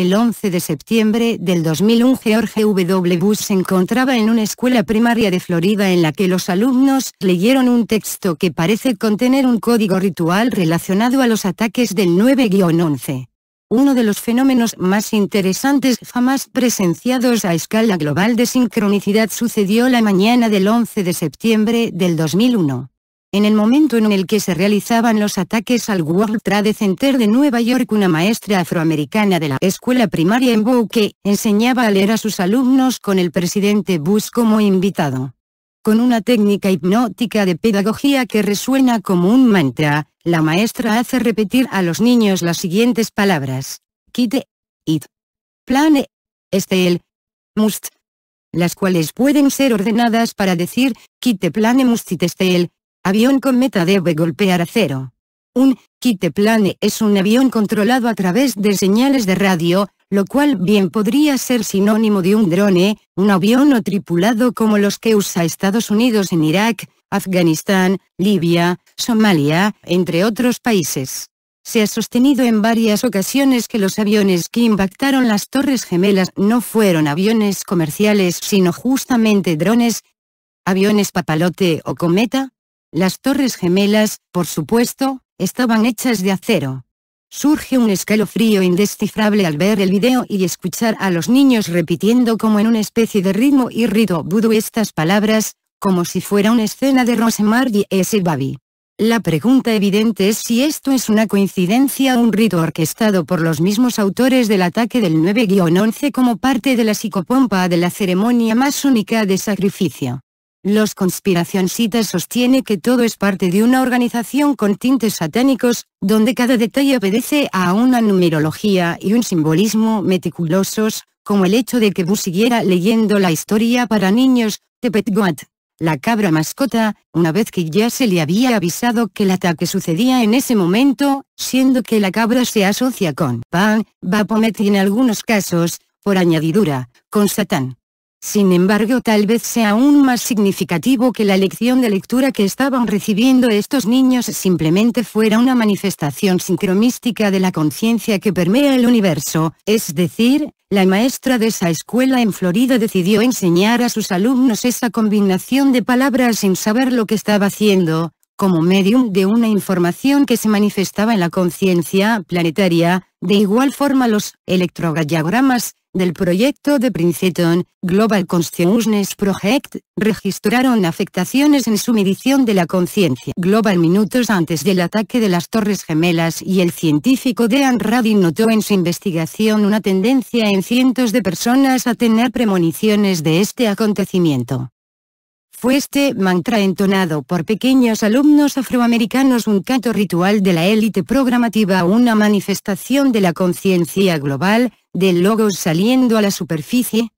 El 11 de septiembre del 2001 George W. Bush se encontraba en una escuela primaria de Florida en la que los alumnos leyeron un texto que parece contener un código ritual relacionado a los ataques del 9-11 uno de los fenómenos más interesantes jamás presenciados a escala global de sincronicidad sucedió la mañana del 11 de septiembre del 2001. En el momento en el que se realizaban los ataques al World Trade Center de Nueva York una maestra afroamericana de la escuela primaria en Bouquet, enseñaba a leer a sus alumnos con el presidente Bush como invitado. Con una técnica hipnótica de pedagogía que resuena como un mantra, la maestra hace repetir a los niños las siguientes palabras. Quite, it, plane, estel, must, las cuales pueden ser ordenadas para decir, quite plane must it estel, Avión Cometa debe golpear a cero. Un Kiteplane es un avión controlado a través de señales de radio, lo cual bien podría ser sinónimo de un drone, un avión no tripulado como los que usa Estados Unidos en Irak, Afganistán, Libia, Somalia, entre otros países. Se ha sostenido en varias ocasiones que los aviones que impactaron las Torres Gemelas no fueron aviones comerciales sino justamente drones, aviones papalote o cometa, las torres gemelas, por supuesto, estaban hechas de acero. Surge un escalofrío indescifrable al ver el video y escuchar a los niños repitiendo como en una especie de ritmo y rito vudú estas palabras, como si fuera una escena de Rosemary y ese Baby. La pregunta evidente es si esto es una coincidencia o un rito orquestado por los mismos autores del ataque del 9-11 como parte de la psicopompa de la ceremonia masónica de sacrificio. Los conspiracioncitas sostiene que todo es parte de una organización con tintes satánicos, donde cada detalle obedece a una numerología y un simbolismo meticulosos, como el hecho de que Bu siguiera leyendo la historia para niños, de Petguat, la cabra mascota, una vez que ya se le había avisado que el ataque sucedía en ese momento, siendo que la cabra se asocia con Pan, Bapomet y en algunos casos, por añadidura, con Satán. Sin embargo tal vez sea aún más significativo que la lección de lectura que estaban recibiendo estos niños simplemente fuera una manifestación sincromística de la conciencia que permea el universo, es decir, la maestra de esa escuela en Florida decidió enseñar a sus alumnos esa combinación de palabras sin saber lo que estaba haciendo, como medium de una información que se manifestaba en la conciencia planetaria, de igual forma los electrogallagramas del proyecto de Princeton, Global Consciousness Project, registraron afectaciones en su medición de la conciencia global minutos antes del ataque de las Torres Gemelas y el científico Dean Radin notó en su investigación una tendencia en cientos de personas a tener premoniciones de este acontecimiento. Fue este mantra entonado por pequeños alumnos afroamericanos un canto ritual de la élite programativa una manifestación de la conciencia global, del logos saliendo a la superficie,